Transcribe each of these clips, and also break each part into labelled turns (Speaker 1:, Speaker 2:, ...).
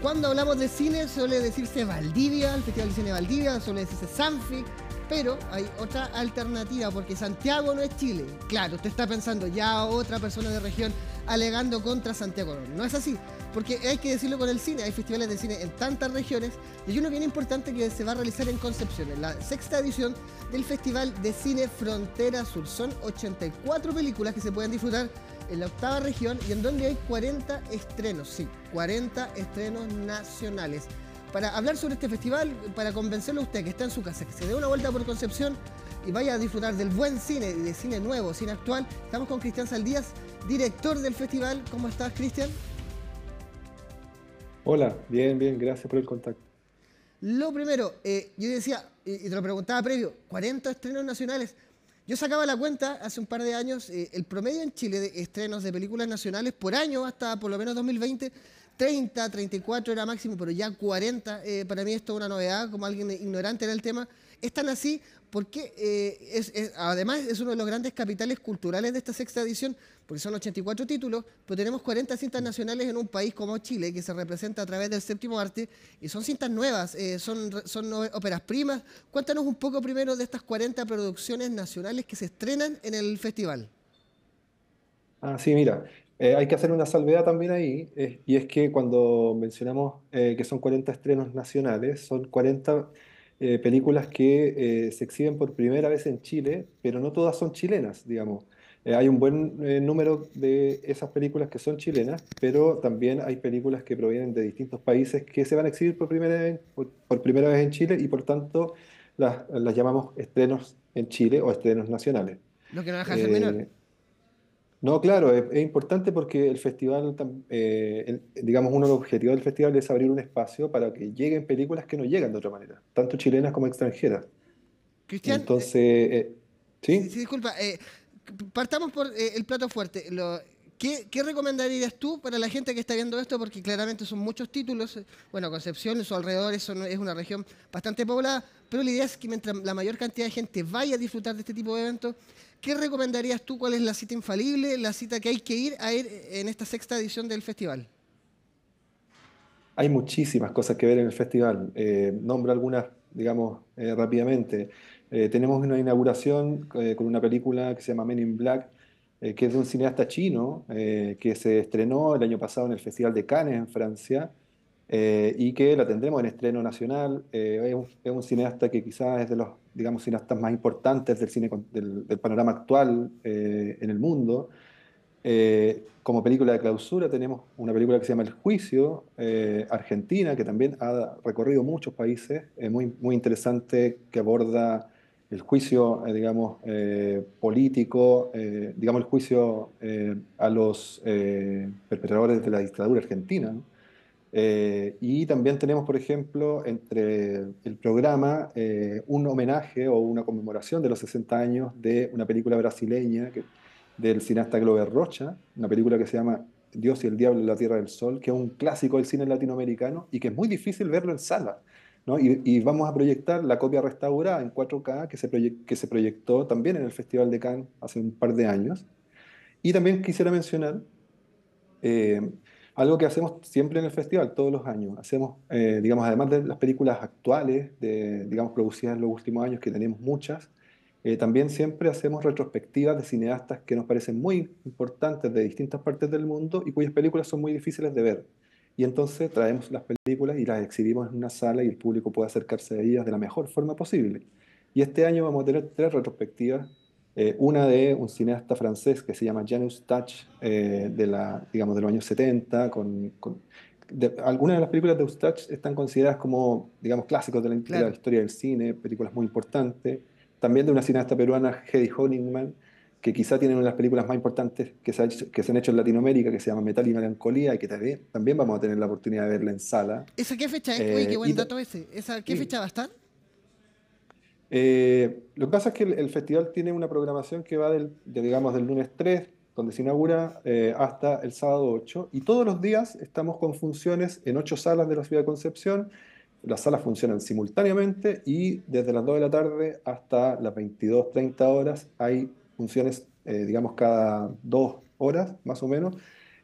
Speaker 1: Cuando hablamos de cine suele decirse Valdivia, el Festival de Cine Valdivia, suele decirse Sanfic, pero hay otra alternativa porque Santiago no es Chile. Claro, usted está pensando ya otra persona de región alegando contra Santiago. No es así, porque hay que decirlo con el cine, hay festivales de cine en tantas regiones y uno bien importante que se va a realizar en Concepción, en la sexta edición del Festival de Cine Frontera Sur. Son 84 películas que se pueden disfrutar en la octava región y en donde hay 40 estrenos, sí, 40 estrenos nacionales. Para hablar sobre este festival, para convencerle a usted que está en su casa, que se dé una vuelta por Concepción y vaya a disfrutar del buen cine, de cine nuevo, cine actual, estamos con Cristian Saldías, director del festival. ¿Cómo estás, Cristian?
Speaker 2: Hola, bien, bien, gracias por el contacto.
Speaker 1: Lo primero, eh, yo decía, y te lo preguntaba previo, 40 estrenos nacionales. Yo sacaba la cuenta hace un par de años, eh, el promedio en Chile de estrenos de películas nacionales por año hasta por lo menos 2020, 30, 34 era máximo, pero ya 40, eh, para mí esto es una novedad, como alguien ignorante en el tema, están así porque eh, además es uno de los grandes capitales culturales de esta sexta edición, porque son 84 títulos, pero tenemos 40 cintas nacionales en un país como Chile, que se representa a través del séptimo arte, y son cintas nuevas, eh, son, son óperas primas. Cuéntanos un poco primero de estas 40 producciones nacionales que se estrenan en el festival.
Speaker 2: Ah, sí, mira, eh, hay que hacer una salvedad también ahí, y es que cuando mencionamos que son 40 estrenos nacionales, son 40 eh, películas que eh, se exhiben por primera vez en Chile, pero no todas son chilenas, digamos. Eh, hay un buen número de esas películas que son chilenas, pero también hay películas que provienen de distintos países que se van a exhibir por primera vez, primera vez en Chile y por tanto las, llamamos estrenos en Chile o estrenos nacionales. Lo que no no, claro, es, importante porque el festival, eh, digamos, uno de los objetivos del festival es abrir un espacio para que lleguen películas que no llegan de otra manera, tanto chilenas como extranjeras.
Speaker 1: Cristian. Eh, Entonces, eh, ¿sí? ¿sí? Disculpa, partamos por el plato fuerte. Lo, ¿Qué, recomendarías tú para la gente que está viendo esto? Porque claramente son muchos títulos. Bueno, Concepción y su alrededor, es una región bastante poblada, pero la idea es que mientras la mayor cantidad de gente vaya a disfrutar de este tipo de eventos, ¿qué recomendarías tú? ¿Cuál es la cita infalible, la cita que hay que ir a ir en esta sexta edición del festival?
Speaker 2: Hay muchísimas cosas que ver en el festival. Eh, nombro algunas, digamos, eh, rápidamente. Eh, tenemos una inauguración eh, con una película que se llama Men in Black, eh, que es de un cineasta chino eh, que se estrenó el año pasado en el Festival de Cannes en Francia eh, y que la tendremos en estreno nacional. Es un, cineasta que quizás es de los, digamos, cineastas más importantes del, cine, del, panorama actual en el mundo. como película de clausura tenemos una película que se llama El Juicio, Argentina, que también ha recorrido muchos países, muy, muy interesante, que aborda el juicio, eh, digamos, eh, político, eh, digamos, el juicio a los perpetradores de la dictadura argentina. y también tenemos, por ejemplo, entre el programa un homenaje o una conmemoración de los 60 años de una película brasileña que, del cineasta Glover Rocha, una película que se llama Dios y el Diablo en la Tierra del Sol, que es un clásico del cine latinoamericano y que es muy difícil verlo en sala. Y, vamos a proyectar la copia restaurada en 4K que se, que se proyectó también en el Festival de Cannes hace un par de años. Y también quisiera mencionar eh, algo que hacemos siempre en el festival, todos los años. Hacemos, eh, digamos, además de las películas actuales, de, digamos, producidas en los últimos años, que tenemos muchas, eh, también siempre hacemos retrospectivas de cineastas que nos parecen muy importantes de distintas partes del mundo y cuyas películas son muy difíciles de ver. Y entonces traemos las películas y las exhibimos en una sala y el público puede acercarse a ellas de la mejor forma posible. Y este año vamos a tener tres retrospectivas. Eh, una de un cineasta francés que se llama Janus Touch, eh, de, la, digamos, del los años 70. Con, algunas de las películas de Eustache están consideradas como digamos, clásicos de la, de la historia del cine, películas muy importantes. También de una cineasta peruana, Hedy Honigman, que quizá tienen una de las películas más importantes que se, han hecho en Latinoamérica, que se llama Metal y Melancolía, y que también, también vamos a tener la oportunidad de verla en sala.
Speaker 1: ¿Esa qué fecha es? Uy, qué eh, buen dato ese. ¿Esa, ¿Qué fecha va a estar?
Speaker 2: Eh, lo que pasa es que el, festival tiene una programación que va del, digamos, del lunes 3, donde se inaugura, eh, hasta el sábado 8, y todos los días estamos con funciones en ocho salas de la ciudad de Concepción. Las salas funcionan simultáneamente y desde las 2 de la tarde hasta las 22, 30 horas hay funciones, eh, digamos, cada dos horas, más o menos.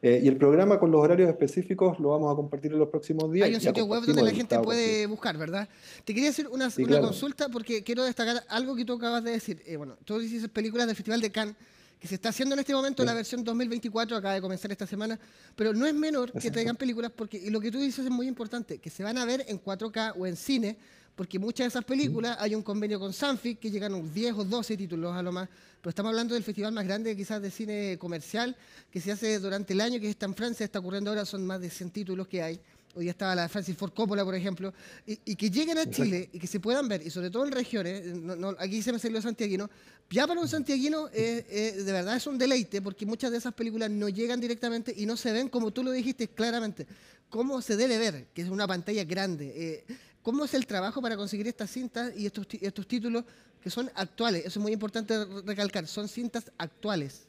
Speaker 2: Eh, y el programa con los horarios específicos lo vamos a compartir en los próximos días. Hay un sitio web donde la gente puede
Speaker 1: buscar, ¿verdad? Te quería hacer una, consulta porque quiero destacar algo que tú acabas de decir. Eh, bueno, tú dices películas del Festival de Cannes que se está haciendo en este momento la versión 2024, acaba de comenzar esta semana, pero no es menor que traigan películas porque lo que tú dices es muy importante, que se van a ver en 4K o en cine, porque muchas de esas películas mm. hay un convenio con Sanfic que llegan unos 10 o 12 títulos a lo más. Pero estamos hablando del festival más grande quizás de cine comercial que se hace durante el año, que está en Francia, está ocurriendo ahora, son más de 100 títulos que hay. Hoy estaba la Francis Ford Coppola, por ejemplo, y, que lleguen a Chile y que se puedan ver, y sobre todo en regiones, no, aquí se me salió santiaguino, ya para un santiaguino eh, eh, de verdad es un deleite, porque muchas de esas películas no llegan directamente y no se ven como tú lo dijiste claramente cómo se debe ver, que es una pantalla grande. Eh, cómo es el trabajo para conseguir estas cintas y estos, estos títulos que son actuales. Eso es muy importante recalcar, son cintas actuales.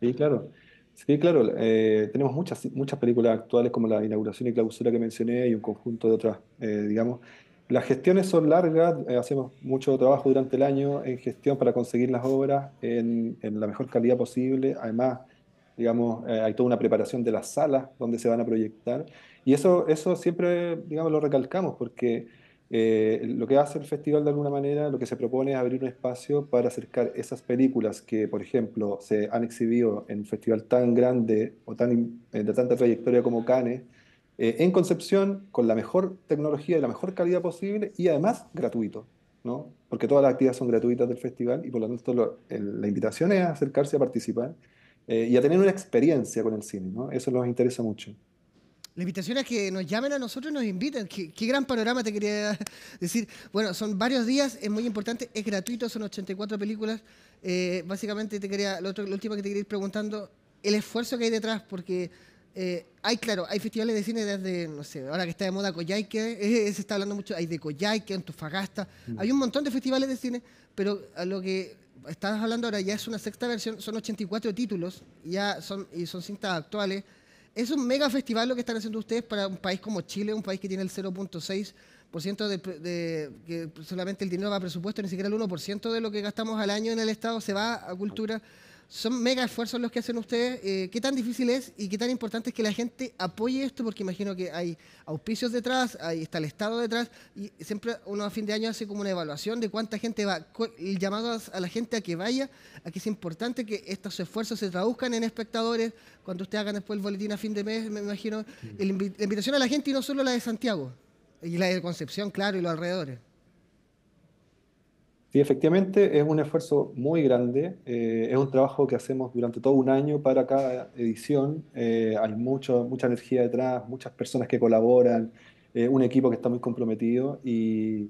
Speaker 1: Sí,
Speaker 2: claro. Sí, claro, eh, tenemos muchas, muchas películas actuales como la inauguración y clausura que mencioné y un conjunto de otras, eh, digamos. Las gestiones son largas, eh, hacemos mucho trabajo durante el año en gestión para conseguir las obras en, en la mejor calidad posible. Además, digamos, eh, hay toda una preparación de las salas donde se van a proyectar. Y eso, eso siempre, digamos, lo recalcamos porque eh, lo que hace el festival de alguna manera, lo que se propone es abrir un espacio para acercar esas películas que, por ejemplo, se han exhibido en un festival tan grande o tan, eh, de tanta trayectoria como Cannes, en Concepción, con la mejor tecnología y la mejor calidad posible y además gratuito. ¿no? porque todas las actividades son gratuitas del festival y por lo tanto la invitación es acercarse a participar eh, y a tener una experiencia con el cine, ¿no? Eso nos interesa mucho.
Speaker 1: La invitación es que nos llamen a nosotros y nos inviten. Qué, gran panorama te quería decir. Bueno, son varios días, es muy importante, es gratuito, son 84 películas. Eh, básicamente te quería, lo, otro, último que te quería ir preguntando, el esfuerzo que hay detrás, porque eh, hay, claro, hay festivales de cine desde, no sé, ahora que está de moda Coyhaique, se está hablando mucho, hay de Coyhaique, Antofagasta, mm. hay un montón de festivales de cine, pero a lo que Estás hablando ahora, ya es una sexta versión, son 84 títulos, ya son, y son cintas actuales. Es un mega festival lo que están haciendo ustedes para un país como Chile, un país que tiene el 0.6% de, de, que solamente el dinero va a presupuesto, ni siquiera el 1% de lo que gastamos al año en el Estado se va a cultura. Son mega esfuerzos los que hacen ustedes. Eh, ¿Qué tan difícil es y qué tan importante es que la gente apoye esto? Porque imagino que hay auspicios detrás, ahí está el Estado detrás, y siempre uno a fin de año hace como una evaluación de cuánta gente va. El llamado a la gente a que vaya, a que es importante que estos esfuerzos se traduzcan en espectadores. Cuando ustedes hagan después el boletín a fin de mes, me imagino, la invitación a la gente y no solo la de Santiago, y la de Concepción, claro, y los alrededores.
Speaker 2: Sí, efectivamente es un esfuerzo muy grande, eh, es un trabajo que hacemos durante todo un año para cada edición, eh, hay mucha energía detrás, muchas personas que colaboran, eh, un equipo que está muy comprometido y,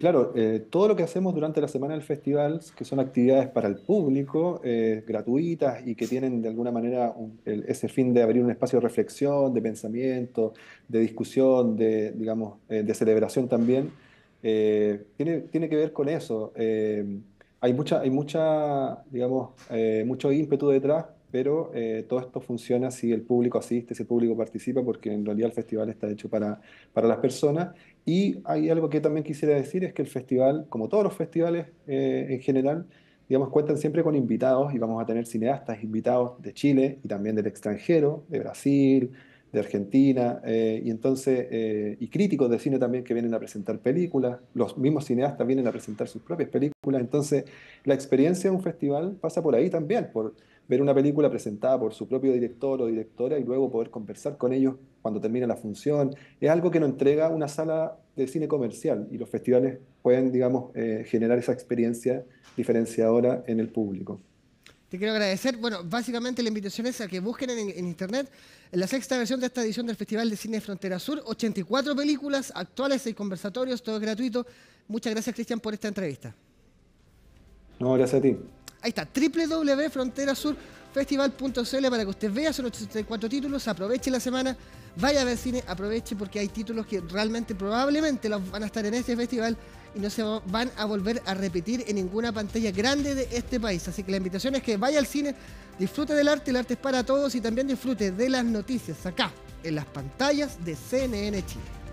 Speaker 2: claro, todo lo que hacemos durante la semana del festival, que son actividades para el público, gratuitas y que tienen de alguna manera ese fin de abrir un espacio de reflexión, de pensamiento, de discusión, digamos, de celebración también eh, tiene, tiene que ver con eso. Eh, hay mucha, hay mucha, digamos, eh, mucho ímpetu detrás, pero todo esto funciona si el público asiste, si el público participa, porque en realidad el festival está hecho para, para las personas. Y hay algo que también quisiera decir, es que el festival, como todos los festivales en general, digamos, cuentan siempre con invitados y vamos a tener cineastas invitados de Chile y también del extranjero, de Brasil, de Argentina, eh, y entonces, eh, y críticos de cine también que vienen a presentar películas, los mismos cineastas vienen a presentar sus propias películas, entonces la experiencia de un festival pasa por ahí también, por ver una película presentada por su propio director o directora y luego poder conversar con ellos cuando termina la función, es algo que nos entrega una sala de cine comercial y los festivales pueden, digamos, eh, generar esa experiencia diferenciadora en el público.
Speaker 1: Te quiero agradecer. Bueno, básicamente la invitación es a que busquen en, en internet la sexta versión de esta edición del Festival de Cine Frontera Sur. 84 películas actuales y conversatorios, todo gratuito. Muchas gracias, Cristian, por esta entrevista. No, gracias a ti. Ahí está, www.fronterasur.com festival.cl para que usted vea, son 84 títulos, aproveche la semana, vaya a ver cine, aproveche porque hay títulos que realmente probablemente los van a estar en este festival y no se van a volver a repetir en ninguna pantalla grande de este país. Así que la invitación es que vaya al cine, disfrute del arte, el arte es para todos y también disfrute de las noticias acá, en las pantallas de CNN Chile.